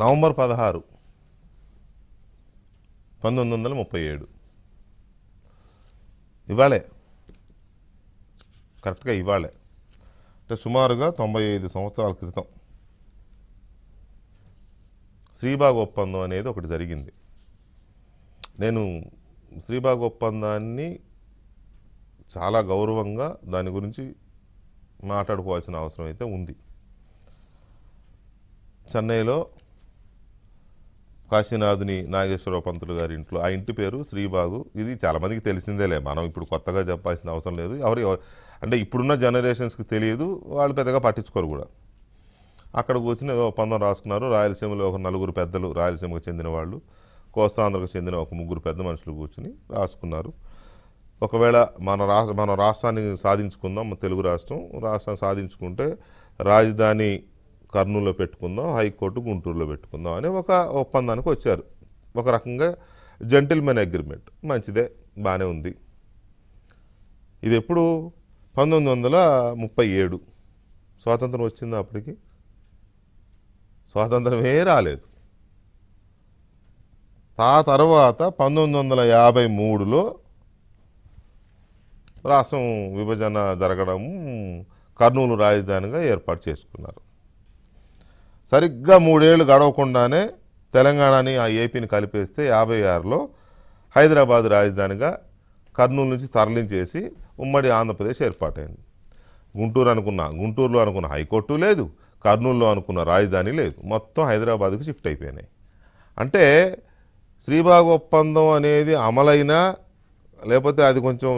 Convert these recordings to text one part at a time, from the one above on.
November పదహారు పంతొమ్మిది వందల ముప్పై ఏడు ఇవాళే కరెక్ట్గా ఇవాళే అంటే సుమారుగా తొంభై ఐదు సంవత్సరాల క్రితం శ్రీబాగ్ ఒప్పందం అనేది ఒకటి జరిగింది నేను శ్రీబాగ్ ఒప్పందాన్ని చాలా గౌరవంగా దాని గురించి మాట్లాడుకోవాల్సిన అవసరం అయితే ఉంది చెన్నైలో కాశీనాథుని నాగేశ్వర పంతులు గారి ఇంట్లో ఆ ఇంటి పేరు శ్రీబాగు ఇది చాలామందికి తెలిసిందేలే మనం ఇప్పుడు కొత్తగా చెప్పాల్సిన అవసరం లేదు ఎవరు అంటే ఇప్పుడున్న జనరేషన్స్కి తెలియదు వాళ్ళు పెద్దగా పట్టించుకోరు కూడా అక్కడికి వచ్చిన ఏదో ఒప్పందం రాసుకున్నారు రాయలసీమలో ఒక నలుగురు పెద్దలు రాయలసీమకు చెందిన వాళ్ళు కోస్తాంధ్రకు చెందిన ఒక ముగ్గురు పెద్ద మనుషులు కూర్చుని రాసుకున్నారు ఒకవేళ మన రాష్ట్ర మన రాష్ట్రాన్ని సాధించుకుందాం మన తెలుగు రాష్ట్రం రాష్ట్రాన్ని సాధించుకుంటే రాజధాని కర్నూలులో పెట్టుకుందాం హైకోర్టు గుంటూరులో పెట్టుకుందాం అని ఒక ఒప్పందానికి వచ్చారు ఒక రకంగా జెంటిల్మెన్ అగ్రిమెంట్ మంచిదే బాగానే ఉంది ఇది ఎప్పుడు పంతొమ్మిది వందల ముప్పై ఏడు స్వాతంత్రం వచ్చింది అప్పటికి స్వాతంత్రమే రాలేదు ఆ తర్వాత పంతొమ్మిది వందల యాభై మూడులో రాష్ట్రం విభజన జరగడం కర్నూలు రాజధానిగా ఏర్పాటు చేసుకున్నారు సరిగ్గా మూడేళ్లు గడవకుండానే తెలంగాణని ఆ ఏపీని కలిపేస్తే యాభై ఆరులో హైదరాబాద్ రాజధానిగా కర్నూలు నుంచి తరలించేసి ఉమ్మడి ఆంధ్రప్రదేశ్ ఏర్పాటైంది గుంటూరు అనుకున్న గుంటూరులో అనుకున్న హైకోర్టు లేదు కర్నూలులో అనుకున్న రాజధాని లేదు మొత్తం హైదరాబాద్కి షిఫ్ట్ అయిపోయినాయి అంటే శ్రీబాగ్ ఒప్పందం అనేది అమలైనా లేకపోతే అది కొంచెం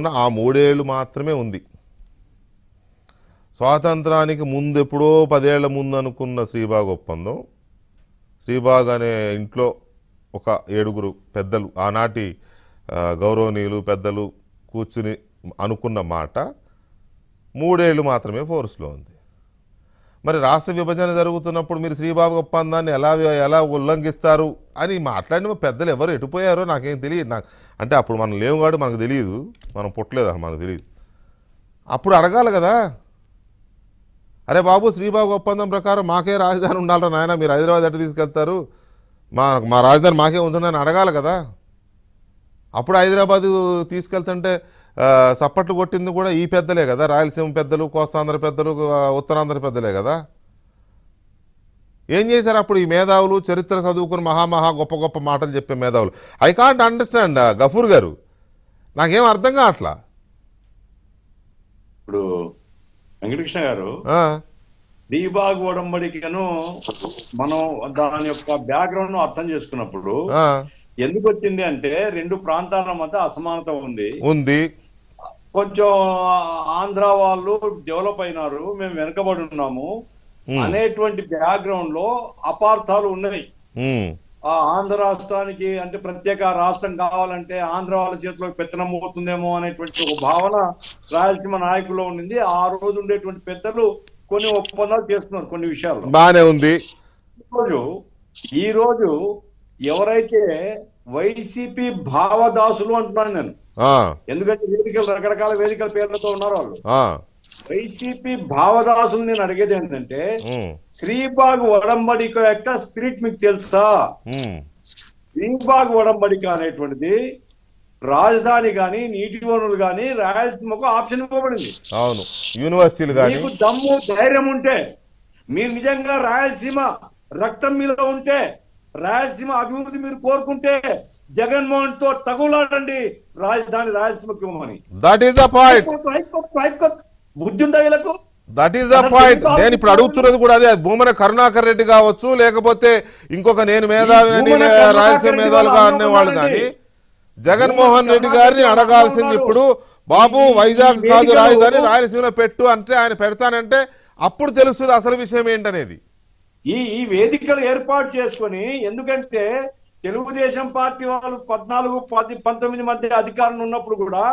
ఉన్న ఆ మూడేళ్ళు మాత్రమే ఉంది స్వాతంత్రానికి ముందెప్పుడో పదేళ్ల ముందు అనుకున్న శ్రీబాగ్ ఒప్పందం శ్రీబాగ్ అనే ఇంట్లో ఒక ఏడుగురు పెద్దలు ఆనాటి గౌరవనీయులు పెద్దలు కూర్చుని అనుకున్న మాట మూడేళ్లు మాత్రమే ఫోర్స్లో ఉంది మరి రాష్ట్ర విభజన జరుగుతున్నప్పుడు మీరు శ్రీబాబు ఒప్పందాన్ని ఎలా ఎలా ఉల్లంఘిస్తారు అని మాట్లాడిన పెద్దలు ఎవరు ఎటుపోయారో నాకేం తెలియదు నాకు అంటే అప్పుడు మనం లేవు కాడు మనకు తెలియదు మనం పుట్టలేదు మనకు తెలియదు అప్పుడు అడగాలి కదా అరే బాబు శ్రీబాబు ఒప్పందం ప్రకారం మాకే రాజధాని ఉండాలరా నాయన మీరు హైదరాబాద్ అట్టు తీసుకెళ్తారు మా మా రాజధాని మాకే ఉంటుందని అడగాలి కదా అప్పుడు హైదరాబాద్ తీసుకెళ్తుంటే సప్పట్లు కొట్టింది కూడా ఈ పెద్దలే కదా రాయలసీమ పెద్దలు కోస్తాంధ్ర పెద్దలు ఉత్తరాంధ్ర పెద్దలే కదా ఏం చేశారు అప్పుడు ఈ మేధావులు చరిత్ర చదువుకుని మహామహా గొప్ప గొప్ప మాటలు చెప్పే మేధావులు ఐ కాంట్ అండర్స్టాండ్ గఫూర్ గారు నాకేం అర్థం కావట్లా ఇప్పుడు వెంకటకృష్ణ గారు డీబాగ్ ఒడంబడికను మనం దాని యొక్క బ్యాక్గ్రౌండ్ అర్థం చేసుకున్నప్పుడు ఎందుకు వచ్చింది అంటే రెండు ప్రాంతాల మధ్య అసమానత ఉంది ఉంది కొంచెం ఆంధ్ర వాళ్ళు డెవలప్ అయినారు మేము వెనకబడి ఉన్నాము అనేటువంటి బ్యాక్గ్రౌండ్ లో అపార్థాలు ఉన్నాయి ఆ ఆంధ్ర రాష్ట్రానికి అంటే ప్రత్యేక రాష్ట్రం కావాలంటే ఆంధ్ర వాళ్ళ చేతిలో పెత్తనం పోతుందేమో అనేటువంటి ఒక భావన రాయలసీమ నాయకుల్లో ఉండింది ఆ రోజు ఉండేటువంటి పెద్దలు కొన్ని ఒప్పందాలు చేస్తున్నారు కొన్ని విషయాలు బానే ఉంది ఈరోజు ఈరోజు ఎవరైతే వైసీపీ భావదాసులు అంటున్నాను నేను ఎందుకంటే వేదికలు రకరకాల వేదికల పేర్లతో ఉన్నారు వాళ్ళు వైసీపీ భావదాసు నేను అడిగేది ఏంటంటే శ్రీబాగ్ వడంబడిక యొక్క స్పిరిట్ మీకు తెలుసా శ్రీబాగ్ వడంబడిక అనేటువంటిది రాజధాని గాని నీటి వనరులు గాని రాయలసీమకు ఆప్షన్ ఇవ్వబడింది అవును యూనివర్సిటీలు మీకు దమ్ము ధైర్యం ఉంటే మీరు నిజంగా రాయలసీమ రక్తం మీలో ఉంటే రాయలసీమ అభివృద్ధి మీరు కోరుకుంటే జగన్మోహన్ తో తగులాడండి రాజధాని రాయలసీమకి ఇవ్వమని దాట్ ఈస్ ద పాయింట్ బుద్ధి వీళ్ళకు దట్ ఈస్ ద పాయింట్ నేను ఇప్పుడు అడుగుతున్నది కూడా అదే భూమన కరుణాకర్ రెడ్డి కావచ్చు లేకపోతే ఇంకొక నేను మేధావిని రాయలసీమ మేధావులుగా అనేవాళ్ళు కానీ జగన్మోహన్ రెడ్డి గారిని అడగాల్సింది ఇప్పుడు బాబు వైజాగ్ కాదు రాజధాని రాయలసీమలో పెట్టు అంటే ఆయన పెడతానంటే అప్పుడు తెలుస్తుంది అసలు విషయం ఏంటనేది ఈ ఈ వేదికలు ఏర్పాటు చేసుకొని ఎందుకంటే తెలుగుదేశం పార్టీ వాళ్ళు పద్నాలుగు పంతొమ్మిది మధ్య అధికారంలో ఉన్నప్పుడు కూడా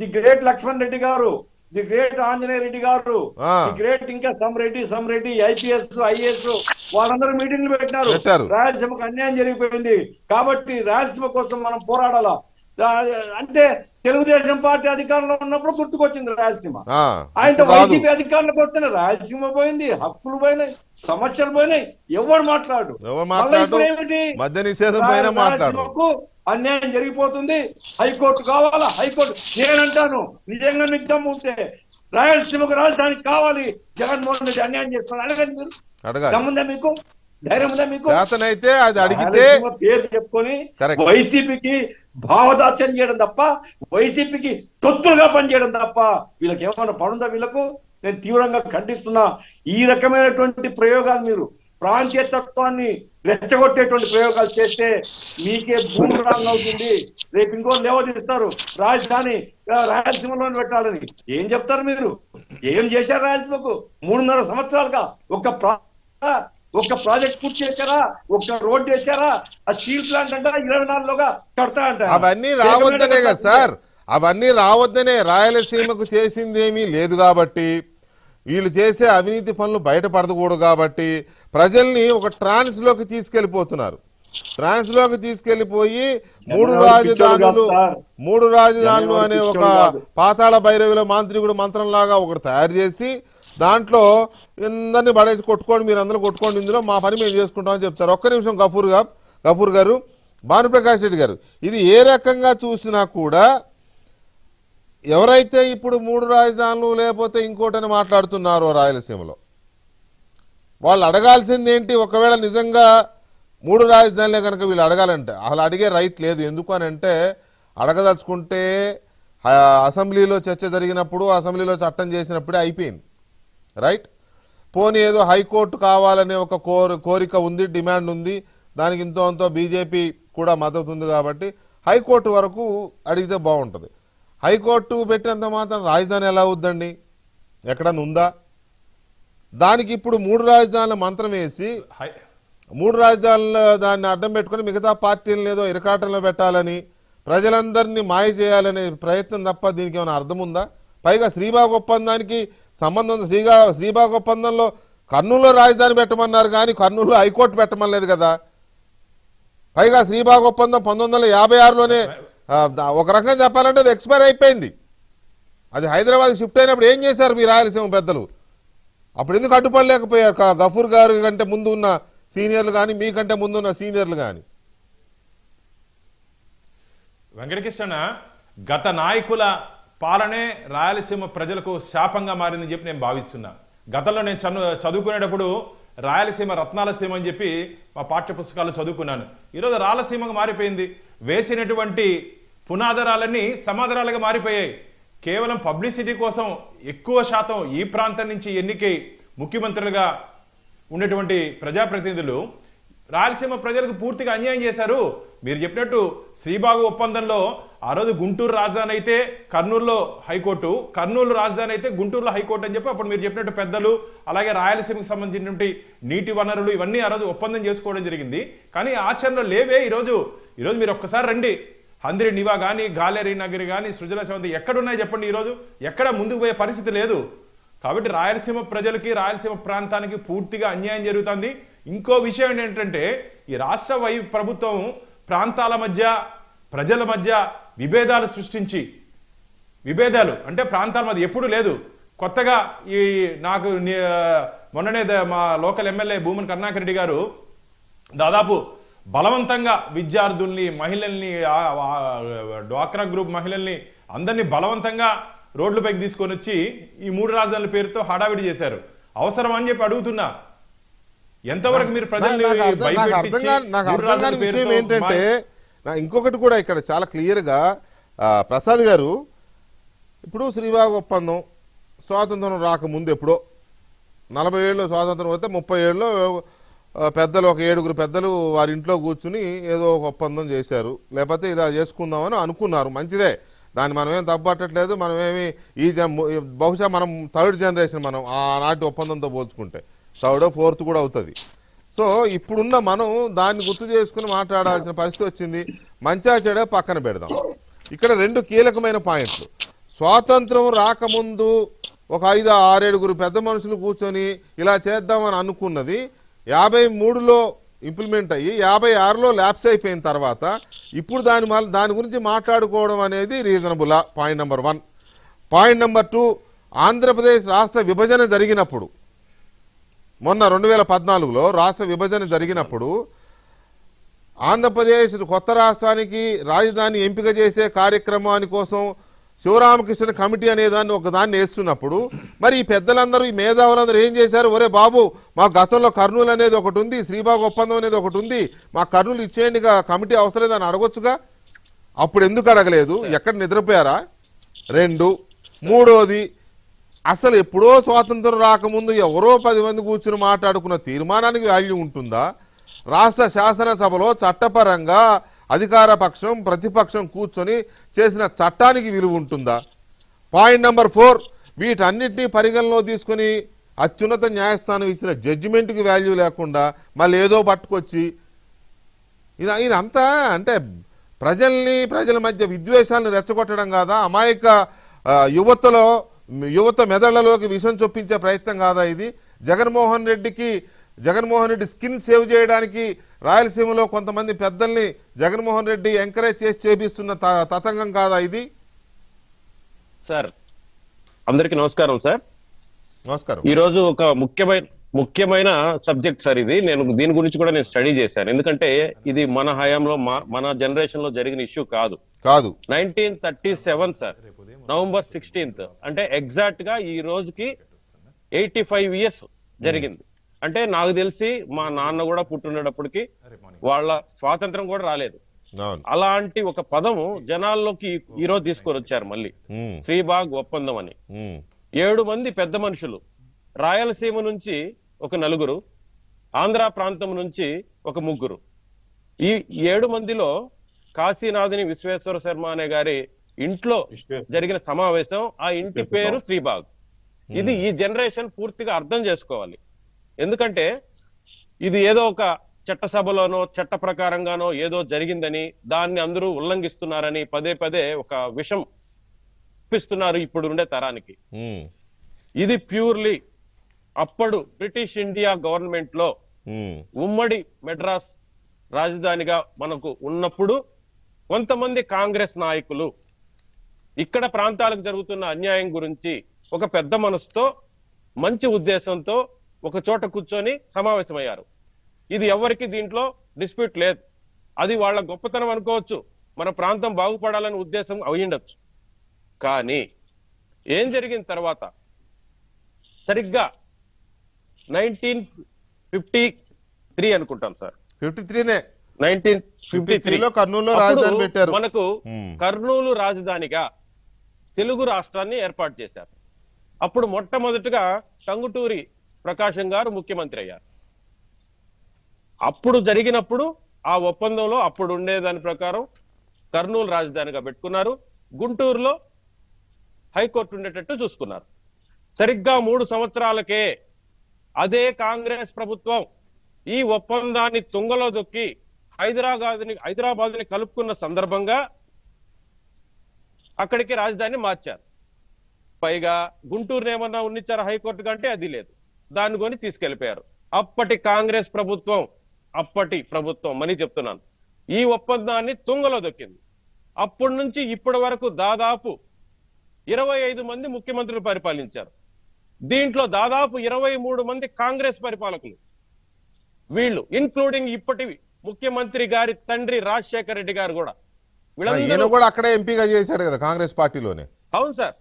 ది గ్రేట్ లక్ష్మణ్ రెడ్డి గారు the great Anjaneya Reddy garu great ఇంకా some Reddy some Reddy IPS IAS వాళ్ళందరూ మీటింగ్లు పెట్టినారు రాయలసీమకు అన్యాయం జరిగిపోయింది కాబట్టి రాయలసీమ కోసం మనం పోరాడాల అంటే తెలుగుదేశం పార్టీ అధికారంలో ఉన్నప్పుడు గుర్తుకొచ్చింది రాయలసీమ ఆయనతో వైసీపీ అధికారంలోకి వస్తేనే రాయలసీమ పోయింది హక్కులు పోయినాయి సమస్యలు పోయినాయి ఎవరు మాట్లాడు మళ్ళీ ఇప్పుడు ఏమిటి రాయలసీమకు అన్యాయం జరిగిపోతుంది హైకోర్టు కావాలా హైకోర్టు నేనంటాను నిజంగా నిజం ఉంటే రాయలసీమకు రాజధానికి కావాలి జగన్మోహన్ రెడ్డి అన్యాయం చేస్తాను అడగండి మీరు దమ్ముందా మీకు ధైర్యం మీకు అతనైతే అది అడిగితే పేరు చెప్పుకొని వైసీపీకి భావదాత్యం చేయడం తప్ప వైసీపీకి తొత్తులుగా పనిచేయడం తప్ప వీళ్ళకి ఏమైనా పనుందా వీళ్ళకు నేను తీవ్రంగా ఖండిస్తున్నా ఈ రకమైనటువంటి ప్రయోగాలు మీరు ప్రాంతీయ తత్వాన్ని రెచ్చగొట్టేటువంటి ప్రయోగాలు చేస్తే మీకే భూమి రాంగ్ అవుతుంది రేపు ఇంకో లేవదీస్తారు రాజధాని రాయలసీమలో పెట్టాలని ఏం చెప్తారు మీరు ఏం చేశారు రాయలసీమకు మూడున్నర సంవత్సరాలుగా ఒక ఒక ప్రాజెక్ట్ పూర్తి చేశారా ఒక రోడ్ చేశారా ఆ స్టీల్ ప్లాంట్ అంటారా ఇరవై నాలుగులోగా కడతా అంటారు అవన్నీ రావద్దనే కదా సార్ అవన్నీ రావద్దనే రాయలసీమకు చేసిందేమీ లేదు కాబట్టి వీళ్ళు చేసే అవినీతి పనులు బయటపడకూడదు కాబట్టి ప్రజల్ని ఒక ట్రాన్స్లోకి తీసుకెళ్ళిపోతున్నారు ట్రాన్స్లోకి తీసుకెళ్లిపోయి మూడు రాజధానులు మూడు రాజధానులు అనే ఒక పాతాళ భైరవిలో మాంత్రికుడు మంత్రంలాగా ఒకటి తయారు చేసి దాంట్లో ఇందరిని పడేసి కొట్టుకోండి మీరు అందరూ కొట్టుకోండి ఇందులో మా పని మేము చేసుకుంటామని చెప్తారు ఒక్క నిమిషం గఫూర్ గఫూర్ గారు భానుప్రకాష్ రెడ్డి గారు ఇది ఏ రకంగా చూసినా కూడా ఎవరైతే ఇప్పుడు మూడు రాజధానులు లేకపోతే ఇంకోటని మాట్లాడుతున్నారో రాయలసీమలో వాళ్ళు అడగాల్సింది ఏంటి ఒకవేళ నిజంగా మూడు రాజధానులే కనుక వీళ్ళు అడగాలంటే అసలు అడిగే రైట్ లేదు ఎందుకు అని అంటే అడగదలుచుకుంటే అసెంబ్లీలో చర్చ జరిగినప్పుడు అసెంబ్లీలో చట్టం చేసినప్పుడే అయిపోయింది రైట్ పోనీ ఏదో హైకోర్టు కావాలనే ఒక కోరిక ఉంది డిమాండ్ ఉంది దానికి ఇంతో అంతో బీజేపీ కూడా మద్దతు ఉంది కాబట్టి హైకోర్టు వరకు అడిగితే బాగుంటుంది హైకోర్టు పెట్టినంత మాత్రం రాజధాని ఎలా అవుద్దండి ఎక్కడన్నా ఉందా దానికి ఇప్పుడు మూడు రాజధానుల మంత్రం వేసి మూడు రాజధానుల దాన్ని అడ్డం పెట్టుకుని మిగతా పార్టీలను ఏదో ఇరకాటంలో పెట్టాలని ప్రజలందరినీ మాయ చేయాలనే ప్రయత్నం తప్ప దీనికి ఏమైనా అర్థం ఉందా పైగా శ్రీబాగ్ ఒప్పందానికి సంబంధం శ్రీగా శ్రీబాగ్ ఒప్పందంలో కర్నూలులో రాజధాని పెట్టమన్నారు కానీ కర్నూలులో హైకోర్టు పెట్టమనలేదు కదా పైగా శ్రీబాగ్ ఒప్పందం పంతొమ్మిది వందల యాభై ఆరులోనే ఒక రకంగా చెప్పాలంటే అది ఎక్స్పైర్ అయిపోయింది అది హైదరాబాద్ షిఫ్ట్ అయినప్పుడు ఏం చేశారు మీ రాయలసీమ పెద్దలు అప్పుడు ఎందుకు అడ్డుపడలేకపోయారు గఫూర్ గారు కంటే ముందు ఉన్న సీనియర్లు కానీ మీకంటే ముందున్న సీనియర్లు కానీ వెంకటకృష్ణ గత నాయకుల పాలనే రాయలసీమ ప్రజలకు శాపంగా మారిందని చెప్పి నేను భావిస్తున్నా గతంలో నేను చదువుకునేటప్పుడు రాయలసీమ రత్నాలసీమ అని చెప్పి మా పాఠ్య పుస్తకాలు చదువుకున్నాను ఈరోజు రాయలసీమకు మారిపోయింది వేసినటువంటి పునాధారాలన్నీ సమాధారాలుగా మారిపోయాయి కేవలం పబ్లిసిటీ కోసం ఎక్కువ శాతం ఈ ప్రాంతం నుంచి ఎన్నికై ముఖ్యమంత్రులుగా ఉండేటువంటి ప్రజాప్రతినిధులు రాయలసీమ ప్రజలకు పూర్తిగా అన్యాయం చేశారు మీరు చెప్పినట్టు శ్రీబాగు ఒప్పందంలో ఆ రోజు గుంటూరు రాజధాని అయితే కర్నూలులో హైకోర్టు కర్నూలు రాజధాని అయితే గుంటూరులో హైకోర్టు అని చెప్పి అప్పుడు మీరు చెప్పినట్టు పెద్దలు అలాగే రాయలసీమకు సంబంధించినటువంటి నీటి వనరులు ఇవన్నీ ఆ రోజు ఒప్పందం చేసుకోవడం జరిగింది కానీ ఆచరణలో లేవే ఈరోజు ఈరోజు మీరు ఒక్కసారి రండి హంద్రి నివా కానీ గాలేరి నగర్ కానీ సృజన సౌందర్య ఎక్కడున్నాయి చెప్పండి ఈరోజు ఎక్కడ ముందుకు పోయే పరిస్థితి లేదు కాబట్టి రాయలసీమ ప్రజలకి రాయలసీమ ప్రాంతానికి పూర్తిగా అన్యాయం జరుగుతుంది ఇంకో విషయం ఏంటంటే ఈ రాష్ట్ర వై ప్రభుత్వం ప్రాంతాల మధ్య ప్రజల మధ్య విభేదాలు సృష్టించి విభేదాలు అంటే ప్రాంతాల మధ్య ఎప్పుడు లేదు కొత్తగా ఈ నాకు మొన్ననే మా లోకల్ ఎమ్మెల్యే భూమన్ కరుణాకర్ రెడ్డి గారు దాదాపు బలవంతంగా విద్యార్థుల్ని మహిళల్ని డ్వాక్రా గ్రూప్ మహిళల్ని అందరినీ బలవంతంగా రోడ్లపైకి తీసుకొని వచ్చి ఈ మూడు రాజధానుల పేరుతో హడావిడి చేశారు అవసరం అని చెప్పి అడుగుతున్నా ఎంతవరకు మీరు ఏంటంటే ఇంకొకటి కూడా ఇక్కడ చాలా క్లియర్గా ప్రసాద్ గారు ఇప్పుడు శ్రీవాగ ఒప్పందం స్వాతంత్రం రాకముందు ఎప్పుడో నలభై ఏళ్ళు స్వాతంత్రం వస్తే ముప్పై ఏళ్ళు పెద్దలు ఒక ఏడుగురు పెద్దలు వారి ఇంట్లో కూర్చుని ఏదో ఒక ఒప్పందం చేశారు లేకపోతే ఇలా చేసుకుందామని అనుకున్నారు మంచిదే దాన్ని మనం ఏం తప్పట్టట్లేదు మనమేమి ఈ బహుశా మనం థర్డ్ జనరేషన్ మనం ఆనాటి ఒప్పందంతో పోల్చుకుంటే థర్డ్ ఫోర్త్ కూడా అవుతుంది సో ఇప్పుడున్న మనం దాన్ని గుర్తు చేసుకుని మాట్లాడాల్సిన పరిస్థితి వచ్చింది మంచిగా చెడ పక్కన పెడదాం ఇక్కడ రెండు కీలకమైన పాయింట్లు స్వాతంత్రం రాకముందు ఒక ఐదు ఆరేడుగురు పెద్ద మనుషులు కూర్చొని ఇలా చేద్దామని అనుకున్నది యాభై మూడులో ఇంప్లిమెంట్ అయ్యి యాభై ఆరులో ల్యాప్స్ అయిపోయిన తర్వాత ఇప్పుడు దాని దాని గురించి మాట్లాడుకోవడం అనేది రీజనబులా point number one point number two Andhra Pradesh రాష్ట్ర విభజన జరిగినప్పుడు మొన్న రెండు వేల పద్నాలుగులో రాష్ట్ర విభజన జరిగినప్పుడు ఆంధ్రప్రదేశ్ కొత్త రాష్ట్రానికి రాజధాని ఎంపిక చేసే కార్యక్రమాని కోసం శివరామకృష్ణ కమిటీ అనేదాన్ని ఒకదాన్ని వేస్తున్నప్పుడు మరి ఈ పెద్దలందరూ ఈ మేధావులందరూ ఏం చేశారు ఒరే బాబు మా గతంలో కర్నూలు అనేది ఒకటి ఉంది శ్రీబాబు ఒప్పందం అనేది ఒకటి ఉంది మా కర్నూలు ఇచ్చేయండి కమిటీ అవసరం లేదని అడగొచ్చుగా అప్పుడు ఎందుకు అడగలేదు ఎక్కడ నిద్రపోయారా రెండు మూడోది అసలు ఎప్పుడో స్వాతంత్రం రాకముందు ఎవరో పది మంది కూర్చుని మాట్లాడుకున్న తీర్మానానికి వాల్యూ ఉంటుందా రాష్ట్ర శాసనసభలో చట్టపరంగా అధికార పక్షం ప్రతిపక్షం కూర్చొని చేసిన చట్టానికి విలువ ఉంటుందా పాయింట్ నెంబర్ ఫోర్ వీటన్నిటినీ పరిగణలో తీసుకుని అత్యున్నత న్యాయస్థానం ఇచ్చిన జడ్జిమెంట్కి వాల్యూ లేకుండా మళ్ళీ ఏదో పట్టుకొచ్చి ఇది ఇదంతా అంటే ప్రజల్ని ప్రజల మధ్య విద్వేషాలను రెచ్చగొట్టడం కాదా అమాయక యువతలో యువత మెదళ్లలోకి విషం చొప్పించే ప్రయత్నం కాదా ఇది జగన్మోహన్ రెడ్డికి జగన్మోహన్ రెడ్డి స్కిన్ సేవ్ చేయడానికి రాయలసీమలో కొంతమంది పెద్దల్ని జగన్మోహన్ రెడ్డి ఎంకరేజ్ చేసి చేపిస్తున్న తతంగం కాదా ఇది సార్ అందరికి నమస్కారం సార్ నమస్కారం ఈరోజు ఒక ముఖ్యమైన ముఖ్యమైన సబ్జెక్ట్ సార్ ఇది నేను దీని గురించి కూడా నేను స్టడీ చేశాను ఎందుకంటే ఇది మన హయాంలో మన జనరేషన్ లో జరిగిన ఇష్యూ కాదు కాదు nineteen thirty seven sir November sixteenth అంటే ఎగ్జాక్ట్ గా ఈ రోజుకి ఎయిటీ ఫైవ్ ఇయర్స్ జరిగింది అంటే నాకు తెలిసి మా నాన్న కూడా పుట్టుండేటప్పటికి వాళ్ళ స్వాతంత్రం కూడా రాలేదు అలాంటి ఒక పదము జనాల్లోకి ఈరోజు తీసుకొని వచ్చారు మళ్ళీ శ్రీబాగ్ ఒప్పందం అని ఏడు మంది పెద్ద మనుషులు రాయలసీమ నుంచి ఒక నలుగురు ఆంధ్ర ప్రాంతం నుంచి ఒక ముగ్గురు ఈ ఏడు మందిలో కాశీనాథుని విశ్వేశ్వర శర్మ అనే గారి ఇంట్లో జరిగిన సమావేశం ఆ ఇంటి పేరు శ్రీబాగ్ ఇది ఈ జనరేషన్ పూర్తిగా అర్థం చేసుకోవాలి ఎందుకంటే ఇది ఏదో ఒక చట్ట సభలోనో చట్ట ప్రకారంగానో ఏదో జరిగిందని దాన్ని అందరూ ఉల్లంఘిస్తున్నారని పదే పదే ఒక విషం ఇప్పిస్తున్నారు ఇప్పుడు ఉండే తరానికి ఇది ప్యూర్లీ అప్పుడు బ్రిటిష్ ఇండియా గవర్నమెంట్ లో ఉమ్మడి మెడ్రాస్ రాజధానిగా మనకు ఉన్నప్పుడు కొంతమంది కాంగ్రెస్ నాయకులు ఇక్కడ ప్రాంతాలకు జరుగుతున్న అన్యాయం గురించి ఒక పెద్ద మనసుతో మంచి ఉద్దేశంతో ఒక చోట కూర్చొని సమావేశమయ్యారు ఇది ఎవరికి దీంట్లో డిస్ప్యూట్ లేదు అది వాళ్ళ గొప్పతనం అనుకోవచ్చు మన ప్రాంతం బాగుపడాలనే ఉద్దేశం అయ్యిండొచ్చు కానీ ఏం జరిగిన తర్వాత సరిగ్గా నైన్టీన్ ఫిఫ్టీ త్రీ అనుకుంటాం సార్ ఫిఫ్టీ త్రీనే నైన్టీన్ ఫిఫ్టీ త్రీలో కర్నూలు రాజధాని పెట్టారు మనకు కర్నూలు రాజధానిగా తెలుగు రాష్ట్రాన్ని ఏర్పాటు చేశారు అప్పుడు మొట్టమొదటిగా టంగుటూరి ప్రకాశం గారు ముఖ్యమంత్రి అయ్యారు అప్పుడు జరిగినప్పుడు ఆ ఒప్పందంలో అప్పుడు ఉండేదాని ప్రకారం కర్నూలు రాజధానిగా పెట్టుకున్నారు గుంటూరులో హైకోర్టు ఉండేటట్టు చూసుకున్నారు సరిగ్గా మూడు సంవత్సరాలకే అదే కాంగ్రెస్ ప్రభుత్వం ఈ ఒప్పందాన్ని తుంగలో దొక్కి హైదరాబాద్ని హైదరాబాద్ని కలుపుకున్న సందర్భంగా అక్కడికి రాజధాని మార్చారు పైగా గుంటూరు ఏమన్నా ఉన్నిచ్చారు హైకోర్టు కంటే అది లేదు దాన్ని కొని తీసుకెళ్లిపోయారు అప్పటి కాంగ్రెస్ ప్రభుత్వం అప్పటి ప్రభుత్వం అని చెప్తున్నాను ఈ ఒప్పందాన్ని తుంగలో దొక్కింది అప్పటి నుంచి ఇప్పటి వరకు దాదాపు ఇరవై మంది ముఖ్యమంత్రులు పరిపాలించారు దీంట్లో దాదాపు ఇరవై మంది కాంగ్రెస్ పరిపాలకులు వీళ్ళు ఇన్క్లూడింగ్ ఇప్పటి ముఖ్యమంత్రి గారి తండ్రి రాజశేఖర రెడ్డి గారు కూడా కూడా అక్కడే ఎంపీగా చేశాడు కదా కాంగ్రెస్ పార్టీలోనే అవును సార్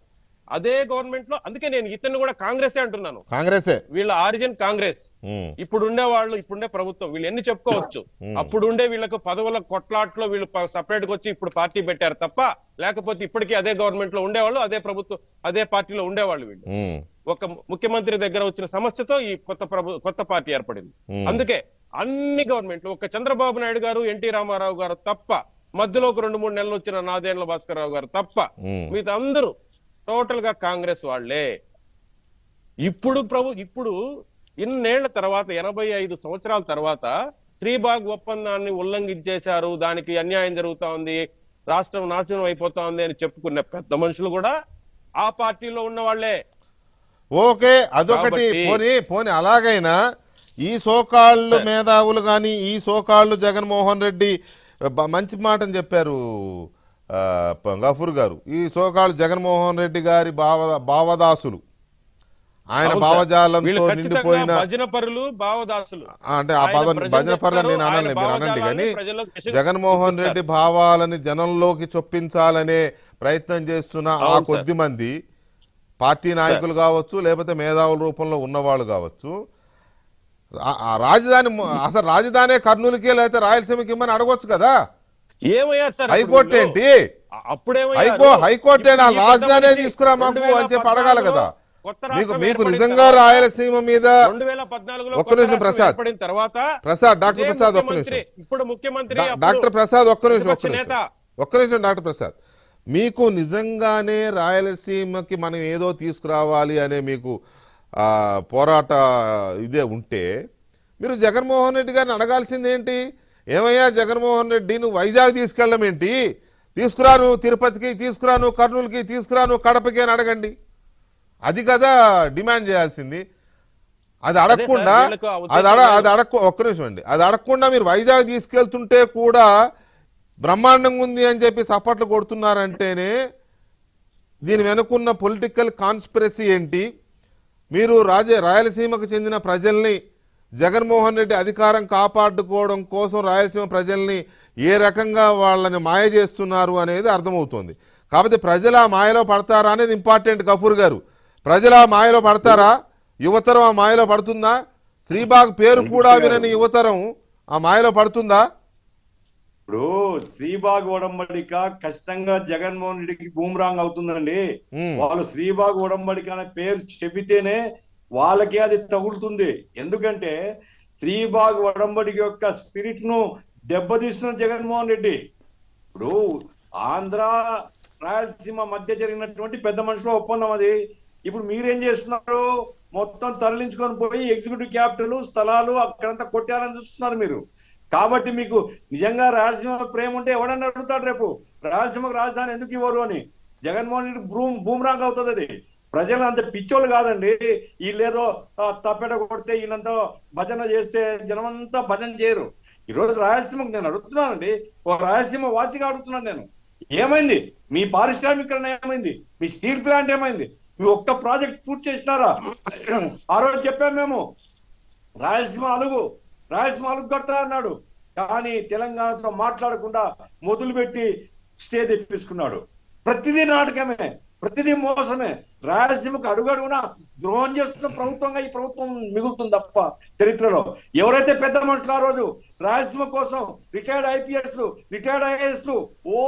అదే గవర్నమెంట్ లో అందుకే నేను ఇతను కూడా కాంగ్రెసే అంటున్నాను కాంగ్రెస్ వీళ్ళ ఆరిజిన్ కాంగ్రెస్ ఇప్పుడు ఉండే వాళ్ళు ఇప్పుడుండే ప్రభుత్వం వీళ్ళు ఎన్ని చెప్పుకోవచ్చు అప్పుడు ఉండే వీళ్ళకు పదవుల కొట్లాట్లో వీళ్ళు సపరేట్ గా వచ్చి ఇప్పుడు పార్టీ పెట్టారు తప్ప లేకపోతే ఇప్పటికీ అదే గవర్నమెంట్ లో ఉండేవాళ్ళు అదే ప్రభుత్వం అదే పార్టీలో ఉండేవాళ్ళు వీళ్ళు ఒక ముఖ్యమంత్రి దగ్గర వచ్చిన సమస్యతో ఈ కొత్త ప్రభు కొత్త పార్టీ ఏర్పడింది అందుకే అన్ని గవర్నమెంట్లు ఒక చంద్రబాబు నాయుడు గారు ఎన్టీ రామారావు గారు తప్ప మధ్యలో ఒక రెండు మూడు నెలలు వచ్చిన నాదేండ్ల భాస్కర్ రావు గారు తప్ప మీతో అందరూ టోటల్ గా కాంగ్రెస్ వాళ్లే ఇప్పుడు ప్రభు ఇప్పుడు ఇన్నేళ్ల తర్వాత ఎనభై ఐదు సంవత్సరాల తర్వాత శ్రీబాగ్ ఒప్పందాన్ని ఉల్లంఘించేశారు దానికి అన్యాయం జరుగుతా ఉంది రాష్ట్రం నాశనం అయిపోతా ఉంది అని చెప్పుకున్న పెద్ద మనుషులు కూడా ఆ పార్టీలో ఉన్న వాళ్ళే ఓకే అదొకటి పోనీ పోనీ అలాగైనా ఈ సోకాళ్ళు మేధావులు కానీ ఈ సోకాళ్ళు జగన్మోహన్ రెడ్డి మంచి మాటని చెప్పారు గఫూర్ గారు ఈ సోకాల్ జగన్మోహన్ రెడ్డి గారి భావ భావదాసులు ఆయన భావజాలంతో నిండిపోయిన అంటే ఆ పదం భజన పరులని నేను అనండి మీరు అనండి కానీ జగన్మోహన్ రెడ్డి భావాలని జనంలోకి చొప్పించాలనే ప్రయత్నం చేస్తున్న ఆ కొద్ది మంది పార్టీ నాయకులు కావచ్చు లేకపోతే మేధావుల రూపంలో ఉన్నవాళ్ళు కావచ్చు రాజధాని అసలు రాజధానే కర్నూలుకి లేకపోతే రాయలసీమకి ఇమ్మని అడగొచ్చు కదా హైకోర్టు ఏంటి అప్పుడేమో హైకోర్టు రాజధాని తీసుకురా మాకు అని చెప్పి అడగాలి కదా మీకు నిజంగా రాయలసీమ మీద ఒక్క నిమిషం ప్రసాద్ తర్వాత ప్రసాద్ డాక్టర్ ప్రసాద్ ఒక్క నిమిషం ఇప్పుడు ముఖ్యమంత్రి డాక్టర్ ప్రసాద్ ఒక్క నిమిషం ఒక్క నిమిషం ఒక్క నిమిషం డాక్టర్ ప్రసాద్ మీకు నిజంగానే రాయలసీమకి మనం ఏదో తీసుకురావాలి అనే మీకు పోరాట ఇదే ఉంటే మీరు జగన్మోహన్ రెడ్డి గారిని అడగాల్సిందేంటి ఏమయ్యా జగన్మోహన్ రెడ్డి నువ్వు వైజాగ్ తీసుకెళ్ళడం ఏంటి తీసుకురాను తిరుపతికి తీసుకురాను కర్నూలుకి తీసుకురాను కడపకి అని అడగండి అది కదా డిమాండ్ చేయాల్సింది అది అడగకుండా అది అడ అది అడగ ఒక్క నిమిషం అండి అది అడగకుండా మీరు వైజాగ్ తీసుకెళ్తుంటే కూడా బ్రహ్మాండంగా ఉంది అని చెప్పి సపట్లు కొడుతున్నారంటేనే దీని వెనుకున్న పొలిటికల్ కాన్స్పిరసీ ఏంటి మీరు రాజ రాయలసీమకు చెందిన ప్రజల్ని జగన్మోహన్ రెడ్డి అధికారం కాపాడుకోవడం కోసం రాయలసీమ ప్రజల్ని ఏ రకంగా వాళ్ళని మాయ చేస్తున్నారు అనేది అర్థమవుతోంది కాబట్టి ప్రజలు ఆ మాయలో పడతారా అనేది ఇంపార్టెంట్ గఫూర్ గారు ప్రజలు ఆ మాయలో పడతారా యువతరం ఆ మాయలో పడుతుందా శ్రీబాగ్ పేరు కూడా వినని యువతరం ఆ మాయలో పడుతుందా ఇప్పుడు శ్రీబాగ్ ఉడంబడిక ఖచ్చితంగా జగన్మోహన్ రెడ్డికి బూమ్రాంగ్ అవుతుందండి వాళ్ళు శ్రీబాగ్ ఉడంబడిక అనే పేరు చెబితేనే వాళ్ళకే అది తగులుతుంది ఎందుకంటే శ్రీబాగ్ వడంబడికి యొక్క స్పిరిట్ ను దెబ్బతీస్తున్న జగన్మోహన్ రెడ్డి ఇప్పుడు ఆంధ్ర రాయలసీమ మధ్య జరిగినటువంటి పెద్ద మనుషుల ఒప్పందం అది ఇప్పుడు మీరేం చేస్తున్నారు మొత్తం తరలించుకొని పోయి ఎగ్జిక్యూటివ్ క్యాపిటల్ స్థలాలు అక్కడంతా కొట్టాలని చూస్తున్నారు మీరు కాబట్టి మీకు నిజంగా రాయలసీమ ప్రేమ ఉంటే ఎవడన్నా అడుగుతాడు రేపు రాయలసీమకు రాజధాని ఎందుకు ఇవ్వరు అని జగన్మోహన్ రెడ్డి భూమ్ రాంగ్ అవుతుంది అది ప్రజలు అంత పిచ్చోళ్ళు కాదండి వీళ్ళేదో తప్పెట కొడితే ఈయనంతా భజన చేస్తే జనమంతా భజన చేయరు ఈరోజు రాయలసీమకు నేను అడుగుతున్నానండి ఒక రాయలసీమ వాసిగా అడుగుతున్నాను నేను ఏమైంది మీ పారిశ్రామికరణ ఏమైంది మీ స్టీల్ ప్లాంట్ ఏమైంది మీ ఒక్క ప్రాజెక్ట్ పూర్తి చేసినారా ఆ రోజు చెప్పాము మేము రాయలసీమ అలుగు రాయలసీమ అలుగు కడతా అన్నాడు కానీ తెలంగాణతో మాట్లాడకుండా మొదలుపెట్టి స్టే తెప్పించుకున్నాడు ప్రతిదీ నాటకమే ప్రతిదీ మోసమే రాయలసీమకు అడుగడుగునా ద్రోహం చేస్తున్న ప్రభుత్వంగా ఈ ప్రభుత్వం మిగులుతుంది తప్ప చరిత్రలో ఎవరైతే పెద్ద మనుషులు ఆ రోజు రాయలసీమ కోసం రిటైర్డ్ ఐపీఎస్లు రిటైర్డ్ ఐఏఎస్లు ఓ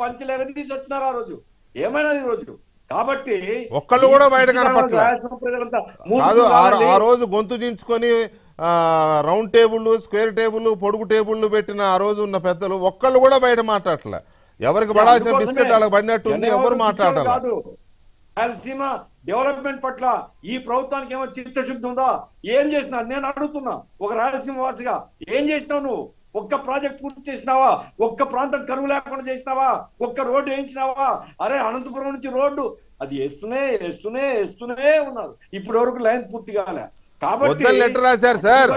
పంచలేక తీసి వచ్చినారు ఆ రోజు ఏమైనా ఈ రోజు కాబట్టి ఒక్కళ్ళు కూడా బయట రాయలసీమ ప్రజలంతా ఆ రోజు గొంతు దించుకొని రౌండ్ టేబుల్ స్క్వేర్ టేబుల్ పొడుగు టేబుల్ పెట్టిన ఆ రోజు ఉన్న పెద్దలు ఒక్కళ్ళు కూడా బయట మాట్లాడలే ఎవరికి పడాల్సిన బిస్కెట్ పడినట్టు ఎవరు మాట్లాడారు రాయలసీమ డెవలప్మెంట్ పట్ల ఈ ప్రభుత్వానికి ఏమో చిత్తశుద్ధి ఉందా ఏం చేసినా నేను అడుగుతున్నా ఒక రాయలసీమ వాసిగా ఏం చేసినావు నువ్వు ఒక్క ప్రాజెక్ట్ పూర్తి చేసినావా ఒక్క ప్రాంతం కరువు లేకుండా చేసినావా ఒక్క రోడ్డు వేయించినావా అరే అనంతపురం నుంచి రోడ్డు అది వేస్తూనే వేస్తూనే వేస్తూనే ఉన్నారు ఇప్పటి వరకు లైన్ పూర్తి కాలే కాబట్టి లెటర్ రాశారు సార్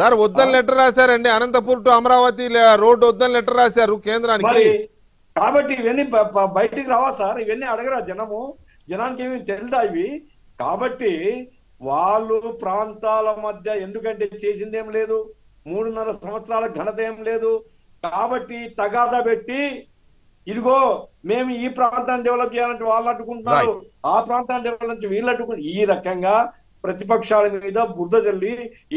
సార్ వద్దని లెటర్ రాశారండి అనంతపూర్ టు అమరావతి రోడ్డు వద్దని లెటర్ రాశారు కేంద్రానికి కాబట్టి ఇవన్నీ బయటికి రావా సార్ ఇవన్నీ అడగరా జనము జనానికి ఏమి తెలుదా ఇవి కాబట్టి వాళ్ళు ప్రాంతాల మధ్య ఎందుకంటే చేసిందేం లేదు మూడున్నర సంవత్సరాల ఘనత ఏం లేదు కాబట్టి తగాదా పెట్టి ఇదిగో మేము ఈ ప్రాంతాన్ని డెవలప్ చేయాలంటే వాళ్ళు అడ్డుకుంటున్నారు ఆ ప్రాంతాన్ని డెవలప్ వీళ్ళు అడ్డుకుంటారు ఈ రకంగా ప్రతిపక్షాల మీద బురద జల్లి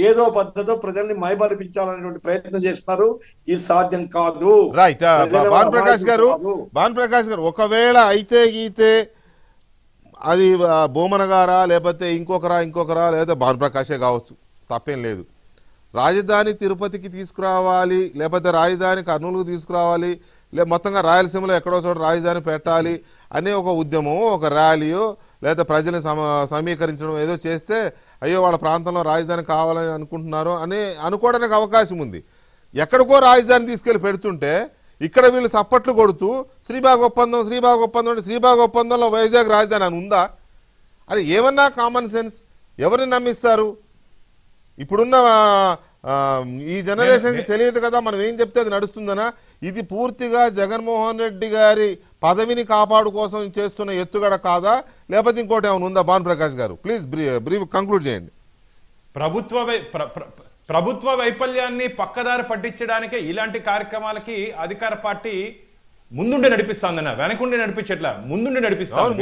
ఏదో పద్ధతితో ప్రజల్ని మైమరిపించాలనేటువంటి ప్రయత్నం చేస్తున్నారు ఇది సాధ్యం కాదు రైట్ భాన్ ప్రకాష్ గారు భాన్ ప్రకాష్ గారు ఒకవేళ అయితే గీతే అది భూమన గారా లేకపోతే ఇంకొకరా ఇంకొకరా లేదా భాన్ కావచ్చు తప్పేం లేదు రాజధాని తిరుపతికి తీసుకురావాలి లేకపోతే రాజధాని కర్నూలుకు తీసుకురావాలి లే మొత్తంగా రాయలసీమలో ఎక్కడో చోట రాజధాని పెట్టాలి అనే ఒక ఉద్యమం ఒక ర్యాలీయో లేదా ప్రజలను సమీకరించడం ఏదో చేస్తే అయ్యో వాళ్ళ ప్రాంతంలో రాజధాని కావాలని అనుకుంటున్నారు అని అనుకోవడానికి అవకాశం ఉంది ఎక్కడికో రాజధాని తీసుకెళ్లి పెడుతుంటే ఇక్కడ వీళ్ళు సప్పట్లు కొడుతూ శ్రీబాగ్ ఒప్పందం శ్రీబాగ్ ఒప్పందం అంటే శ్రీబాగ్ ఒప్పందంలో వైజాగ్ రాజధాని అని ఉందా అది ఏమన్నా కామన్ సెన్స్ ఎవరిని నమ్మిస్తారు ఇప్పుడున్న ఈ జనరేషన్కి తెలియదు కదా మనం ఏం చెప్తే అది నడుస్తుందనా ఇది పూర్తిగా జగన్మోహన్ రెడ్డి గారి పదవిని కాపాడు కోసం చేస్తున్న ఎత్తుగడ కాదా లేకపోతే ఇంకోటి ఏమైనా ఉందా భాను ప్రకాష్ గారు ప్లీజ్ బ్రీఫ్ కంక్లూడ్ చేయండి ప్రభుత్వ ప్రభుత్వ వైఫల్యాన్ని పక్కదారి పట్టించడానికే ఇలాంటి కార్యక్రమాలకి అధికార పార్టీ ముందుండి నడిపిస్తాందన్న వెనకుండి నడిపించట్లా ముందుండి నడిపిస్తాను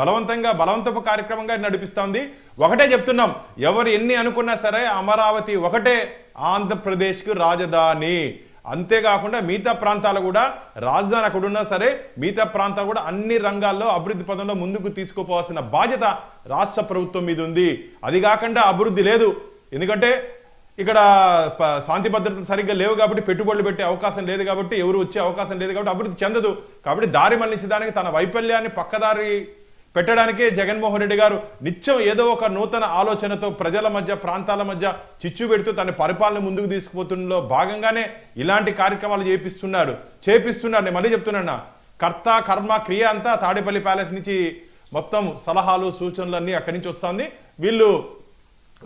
బలవంతంగా బలవంతపు కార్యక్రమంగా నడిపిస్తోంది ఒకటే చెప్తున్నాం ఎవరు ఎన్ని అనుకున్నా సరే అమరావతి ఒకటే ఆంధ్రప్రదేశ్ కు రాజధాని అంతేకాకుండా మిగతా ప్రాంతాలు కూడా రాజధాని అక్కడ ఉన్నా సరే మిగతా ప్రాంతాలు కూడా అన్ని రంగాల్లో అభివృద్ధి పదంలో ముందుకు తీసుకుపోవాల్సిన బాధ్యత రాష్ట్ర ప్రభుత్వం మీద ఉంది అది కాకుండా అభివృద్ధి లేదు ఎందుకంటే ఇక్కడ శాంతి భద్రతలు సరిగ్గా లేవు కాబట్టి పెట్టుబడులు పెట్టే అవకాశం లేదు కాబట్టి ఎవరు వచ్చే అవకాశం లేదు కాబట్టి అభివృద్ధి చెందదు కాబట్టి దారి మళ్లించడానికి తన వైఫల్యాన్ని పక్కదారి పెట్టడానికే జగన్మోహన్ రెడ్డి గారు నిత్యం ఏదో ఒక నూతన ఆలోచనతో ప్రజల మధ్య ప్రాంతాల మధ్య చిచ్చు పెడుతూ తన పరిపాలన ముందుకు తీసుకుపోతుండో భాగంగానే ఇలాంటి కార్యక్రమాలు చేపిస్తున్నారు చేపిస్తున్నారు నేను మళ్ళీ చెప్తున్నాను కర్త కర్మ క్రియ అంతా తాడేపల్లి ప్యాలెస్ నుంచి మొత్తం సలహాలు సూచనలు అన్నీ అక్కడి నుంచి వస్తుంది వీళ్ళు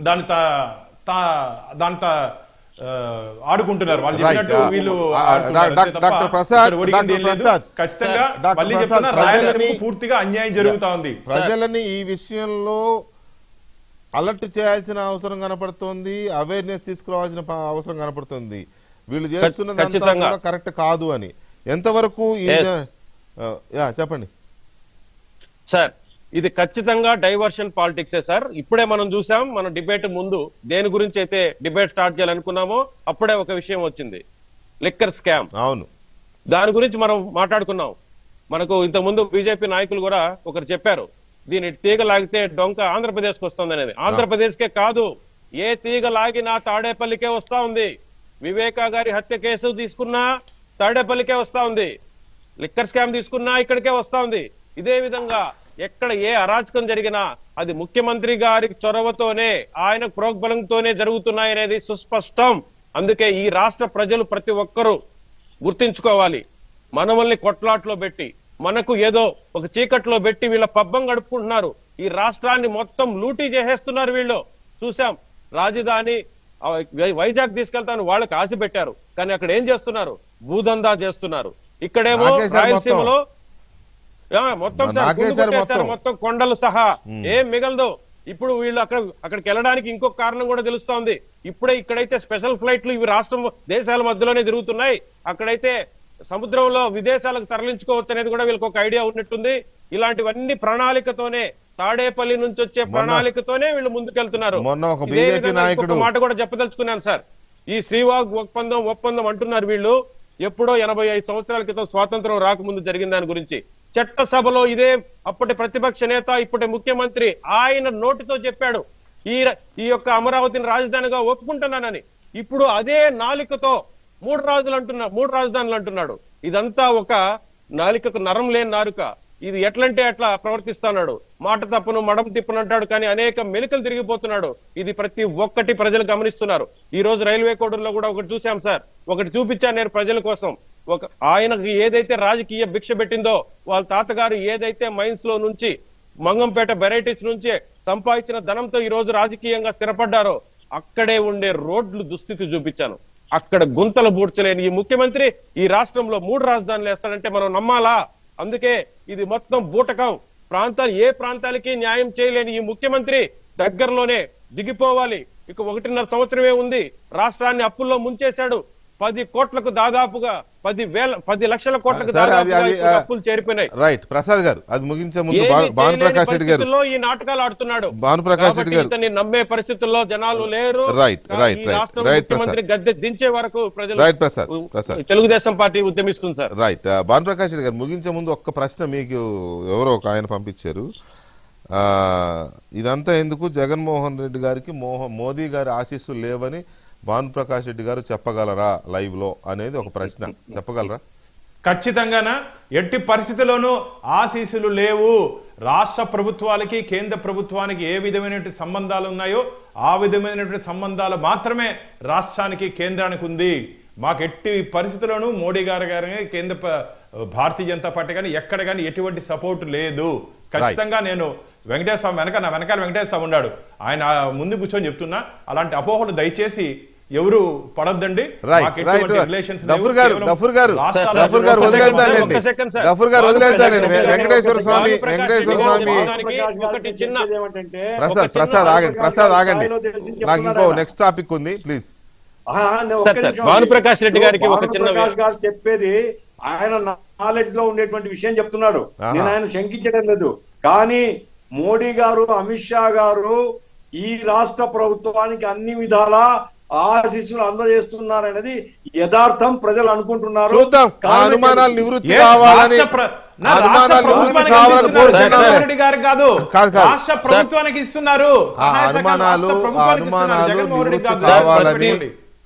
దాని తా దాని ఆడుకుంటున్నారు వాళ్ళు డాక్టర్ ప్రసాద్ ఖచ్చితంగా పూర్తిగా అన్యాయం జరుగుతా ఉంది ప్రజలని ఈ విషయంలో అలర్ట్ చేయాల్సిన అవసరం కనపడుతోంది అవేర్నెస్ తీసుకురావాల్సిన అవసరం కనపడుతుంది వీళ్ళు చేస్తున్నది కరెక్ట్ కాదు అని ఎంతవరకు చెప్పండి సార్ ఇది ఖచ్చితంగా డైవర్షన్ పాలిటిక్సే సార్ ఇప్పుడే మనం చూసాం మన డిబేట్ ముందు దేని గురించి అయితే డిబేట్ స్టార్ట్ చేయాలనుకున్నామో అప్పుడే ఒక విషయం వచ్చింది లిక్కర్ స్కామ్ అవును దాని గురించి మనం మాట్లాడుకున్నాం మనకు ఇంతకుముందు బీజేపీ నాయకులు కూడా ఒకరు చెప్పారు దీని తీగ లాగితే డొంక ఆంధ్రప్రదేశ్కి వస్తుంది అనేది ఆంధ్రప్రదేశ్కే కాదు ఏ తీగ లాగినా తాడేపల్లికే వస్తా ఉంది వివేకా గారి హత్య కేసు తీసుకున్నా తాడేపల్లికే వస్తా ఉంది లిక్కర్ స్కామ్ తీసుకున్నా ఇక్కడికే వస్తా ఉంది ఇదే విధంగా ఎక్కడ ఏ అరాచకం జరిగినా అది ముఖ్యమంత్రి గారి చొరవతోనే ఆయన ప్రోగ్బలంతోనే జరుగుతున్నాయనేది సుస్పష్టం అందుకే ఈ రాష్ట్ర ప్రజలు ప్రతి ఒక్కరూ గుర్తించుకోవాలి మనవల్ని కొట్లాట్లో పెట్టి మనకు ఏదో ఒక చీకట్లో పెట్టి వీళ్ళ పబ్బం గడుపుకుంటున్నారు ఈ రాష్ట్రాన్ని మొత్తం లూటీ చేసేస్తున్నారు వీళ్ళు చూసాం రాజధాని వైజాగ్ తీసుకెళ్తాను వాళ్ళకి ఆశ పెట్టారు కానీ అక్కడ ఏం చేస్తున్నారు భూదందా చేస్తున్నారు ఇక్కడేమో రాయలసీమలో మొత్తం మొత్తం కొండలు సహా ఏం మిగలదు ఇప్పుడు వీళ్ళు అక్కడ అక్కడికి వెళ్ళడానికి ఇంకొక కారణం కూడా తెలుస్తోంది ఇప్పుడే ఇక్కడైతే స్పెషల్ ఫ్లైట్లు ఇవి రాష్ట్రం దేశాల మధ్యలోనే తిరుగుతున్నాయి అక్కడైతే సముద్రంలో విదేశాలకు తరలించుకోవచ్చు అనేది కూడా వీళ్ళకి ఒక ఐడియా ఉన్నట్టుంది ఇలాంటివన్నీ ప్రణాళికతోనే తాడేపల్లి నుంచి వచ్చే ప్రణాళికతోనే వీళ్ళు ముందుకెళ్తున్నారు మాట కూడా చెప్పదలుచుకున్నాను సార్ ఈ శ్రీవాగ్ ఒప్పందం ఒప్పందం అంటున్నారు వీళ్ళు ఎప్పుడో ఎనభై సంవత్సరాల క్రితం స్వాతంత్రం రాకముందు జరిగిన దాని గురించి చట్టసభలో ఇదే అప్పటి ప్రతిపక్ష నేత ఇప్పటి ముఖ్యమంత్రి ఆయన నోటితో చెప్పాడు ఈ ఈ యొక్క అమరావతిని రాజధానిగా ఒప్పుకుంటున్నానని ఇప్పుడు అదే నాలికతో మూడు రాజులు అంటున్నా మూడు రాజధానులు అంటున్నాడు ఇదంతా ఒక నాలికకు నరం లేని నారుక ఇది ఎట్లంటే అట్లా ప్రవర్తిస్తున్నాడు మాట తప్పును మడం తిప్పునంటాడు కానీ అనేక మెలికలు తిరిగిపోతున్నాడు ఇది ప్రతి ఒక్కటి ప్రజలు గమనిస్తున్నారు ఈ రోజు రైల్వే కోడూరులో కూడా ఒకటి చూసాం సార్ ఒకటి చూపించాను నేను ప్రజల కోసం ఒక ఆయనకు ఏదైతే రాజకీయ భిక్ష పెట్టిందో వాళ్ళ తాతగారు ఏదైతే మైన్స్ లో నుంచి మంగంపేట వెరైటీస్ నుంచే సంపాదించిన ధనంతో ఈ రోజు రాజకీయంగా స్థిరపడ్డారో అక్కడే ఉండే రోడ్లు దుస్థితి చూపించాను అక్కడ గుంతలు బూడ్చలేని ఈ ముఖ్యమంత్రి ఈ రాష్ట్రంలో మూడు రాజధానులు వేస్తాడంటే మనం నమ్మాలా అందుకే ఇది మొత్తం బూటకం ప్రాంతాలు ఏ ప్రాంతాలకి న్యాయం చేయలేని ఈ ముఖ్యమంత్రి దగ్గరలోనే దిగిపోవాలి ఇక ఒకటిన్నర సంవత్సరమే ఉంది రాష్ట్రాన్ని అప్పుల్లో ముంచేశాడు పది కోట్లకు దాదాపుగా పది వేల పది లక్షల కోట్లకు అప్పులు చేరిపోయినాయి రైట్ ప్రసాద్ గారు అది ముగించే ముందు భానుప్రకాష్ రెడ్డి గారు ఈ నాటకాలు ఆడుతున్నాడు భానుప్రకాశ్ రెడ్డి గారు నమ్మే పరిస్థితుల్లో జనాలు లేరు రైట్ రైట్ రైట్ రైట్ ముఖ్యమంత్రి గద్దె దించే వరకు ప్రజలు రైట్ ప్రసాద్ ప్రసాద్ తెలుగుదేశం పార్టీ ఉద్యమిస్తుంది సార్ రైట్ భానుప్రకాష్ రెడ్డి గారు ముగించే ముందు ఒక్క ప్రశ్న మీకు ఎవరో ఒక ఆయన పంపించారు ఇదంతా ఎందుకు జగన్మోహన్ రెడ్డి గారికి మోహ మోదీ గారి ఆశీస్సులు లేవని భానుప్రకాష్ రెడ్డి గారు చెప్పగలరా లైవ్ లో అనేది ఒక ప్రశ్న చెప్పగలరా ఖచ్చితంగానా ఎట్టి పరిస్థితుల్లోనూ ఆశీసులు లేవు రాష్ట్ర ప్రభుత్వాలకి కేంద్ర ప్రభుత్వానికి ఏ విధమైనటువంటి సంబంధాలు ఉన్నాయో ఆ విధమైనటువంటి సంబంధాలు మాత్రమే రాష్ట్రానికి కేంద్రానికి ఉంది మాకు ఎట్టి పరిస్థితుల్లోనూ మోడీ గారు కానీ కేంద్ర భారతీయ జనతా పార్టీ కానీ ఎక్కడ కానీ ఎటువంటి సపోర్ట్ లేదు ఖచ్చితంగా నేను వెంకటేశ్వర వెనక నా వెనకాల వెంకటేశ్వర ఉన్నాడు ఆయన ముందు కూర్చొని చెప్తున్నా అలాంటి అపోహలు దయచేసి ఎవరు పడద్దండి డఫర్ గారు డఫర్ గారు డఫర్ గారు వదిలేస్తానండి డఫర్ గారు వదిలేస్తానండి వెంకటేశ్వర స్వామి వెంకటేశ్వర స్వామి ప్రసాద్ ప్రసాద్ ఆగండి ప్రసాద్ ఆగండి నాకు ఇంకో నెక్స్ట్ టాపిక్ ఉంది ప్లీజ్ భానుప్రకాష్ రెడ్డి గారికి ఒక చిన్న గారు చెప్పేది ఆయన నాలెడ్జ్ లో ఉండేటువంటి విషయం చెప్తున్నాడు నేను ఆయన శంకించడం లేదు కానీ మోడీ గారు అమిత్ షా గారు ఈ రాష్ట్ర ప్రభుత్వానికి అన్ని విధాలా ఆశీస్సులు అందజేస్తున్నారనేది యథార్థం ప్రజలు అనుకుంటున్నారు అనుమానాలు నివృత్తి కావాలని ప్రభుత్వానికి ఇస్తున్నారు అనుమానాలు అనుమానాలు కావాలని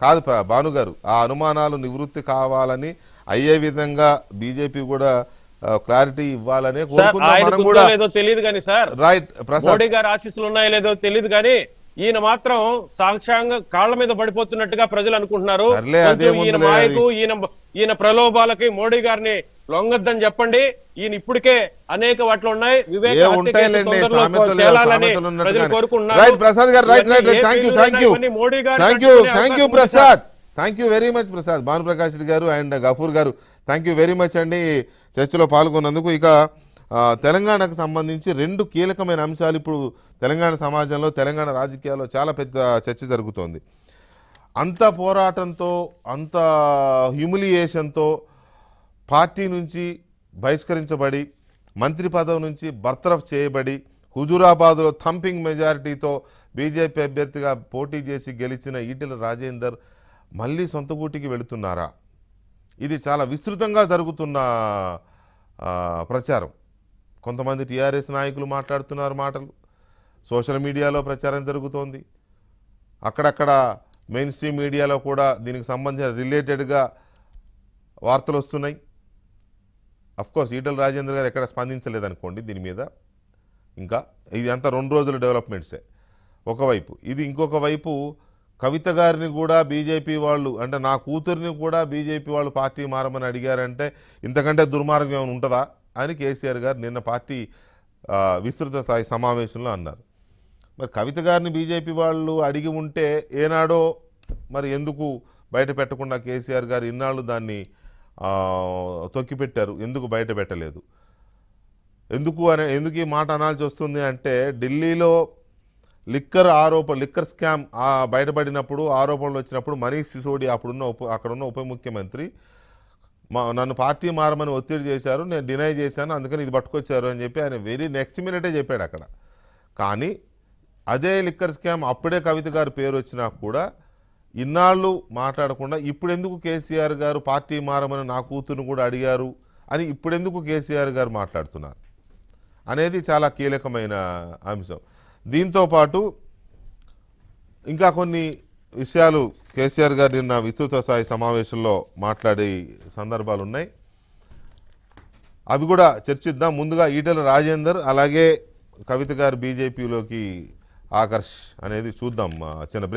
కాదు భాను గారు ఆ అనుమానాలు నివృత్తి కావాలని అయ్యే విధంగా బీజేపీ కూడా క్లారిటీ ఇవ్వాలనే కోరుకుంటున్నాం మనం కూడా తెలియదు కానీ సార్ రైట్ ప్రసాద్ గారు ఆశీస్సులు ఉన్నాయో లేదో తెలియదు కానీ ఈయన మాత్రం సాక్ష్యాంగ కాళ్ల మీద పడిపోతున్నట్టుగా ప్రజలు అనుకుంటున్నారు ఈయన మాయకు ఈయన ఈయన ప్రలోభాలకి మోడీ గారిని లొంగద్దని చెప్పండి ఈయన ఇప్పటికే అనేక వాటిలో ఉన్నాయి thank you very much Prasad Bhanuprakash Reddy garu and Gafoor గారు థ్యాంక్ యూ వెరీ మచ్ అండి చర్చలో పాల్గొన్నందుకు ఇక తెలంగాణకు సంబంధించి రెండు కీలకమైన అంశాలు ఇప్పుడు తెలంగాణ సమాజంలో తెలంగాణ రాజకీయాల్లో చాలా పెద్ద చర్చ జరుగుతోంది అంత పోరాటంతో అంత హ్యూమిలియేషన్తో పార్టీ నుంచి బహిష్కరించబడి మంత్రి పదవి నుంచి బర్తరఫ్ చేయబడి హుజూరాబాద్లో థంపింగ్ మెజారిటీతో బీజేపీ అభ్యర్థిగా పోటీ చేసి గెలిచిన ఈటెల రాజేందర్ మళ్ళీ సొంత గూటికి వెళుతున్నారా ఇది చాలా విస్తృతంగా జరుగుతున్న ప్రచారం కొంతమంది టీఆర్ఎస్ నాయకులు మాట్లాడుతున్నారు మాటలు సోషల్ మీడియాలో ప్రచారం జరుగుతోంది అక్కడక్కడ మెయిన్ స్ట్రీమ్ మీడియాలో కూడా దీనికి సంబంధించిన రిలేటెడ్గా వార్తలు వస్తున్నాయి అఫ్కోర్స్ ఈటల రాజేంద్ర గారు ఎక్కడ స్పందించలేదనుకోండి దీని మీద ఇంకా ఇది అంతా రెండు రోజుల డెవలప్మెంట్సే ఒకవైపు ఇది ఇంకొక వైపు కవిత గారిని కూడా బీజేపీ వాళ్ళు అంటే నా కూతురిని కూడా బీజేపీ వాళ్ళు పార్టీ మారమని అడిగారంటే ఇంతకంటే దుర్మార్గం ఏమైనా ఉంటుందా అని కేసీఆర్ గారు నిన్న పార్టీ విస్తృత స్థాయి సమావేశంలో అన్నారు మరి కవిత గారిని బీజేపీ వాళ్ళు అడిగి ఉంటే ఏనాడో మరి ఎందుకు బయట పెట్టకుండా కేసీఆర్ గారు ఇన్నాళ్ళు దాన్ని తొక్కిపెట్టారు ఎందుకు బయట పెట్టలేదు ఎందుకు అనే ఎందుకు ఈ మాట అనాల్సి వస్తుంది అంటే ఢిల్లీలో లిక్కర్ ఆరోపణ లిక్కర్ స్కామ్ బయటపడినప్పుడు ఆరోపణలు వచ్చినప్పుడు మనీష్ సిసోడి అప్పుడున్న ఉప అక్కడున్న ఉప ముఖ్యమంత్రి మా నన్ను పార్టీ మారమని ఒత్తిడి చేశారు నేను డినై చేశాను అందుకని ఇది పట్టుకొచ్చారు అని చెప్పి ఆయన వెరీ నెక్స్ట్ మినిటే చెప్పాడు అక్కడ కానీ అదే లిక్కర్ స్కామ్ అప్పుడే కవిత గారి పేరు వచ్చినా కూడా ఇన్నాళ్ళు మాట్లాడకుండా ఇప్పుడెందుకు కేసీఆర్ గారు పార్టీ మారమని నా కూతురును కూడా అడిగారు అని ఇప్పుడెందుకు కేసీఆర్ గారు మాట్లాడుతున్నారు అనేది చాలా కీలకమైన అంశం దీంతోపాటు ఇంకా కొన్ని విషయాలు కేసీఆర్ గారు నిన్న విస్తృత స్థాయి సమావేశంలో మాట్లాడే సందర్భాలు ఉన్నాయి అవి కూడా చర్చిద్దాం ముందుగా ఈటల రాజేందర్ అలాగే కవిత గారు బీజేపీలోకి ఆకర్ష్ అనేది చూద్దాం చిన్న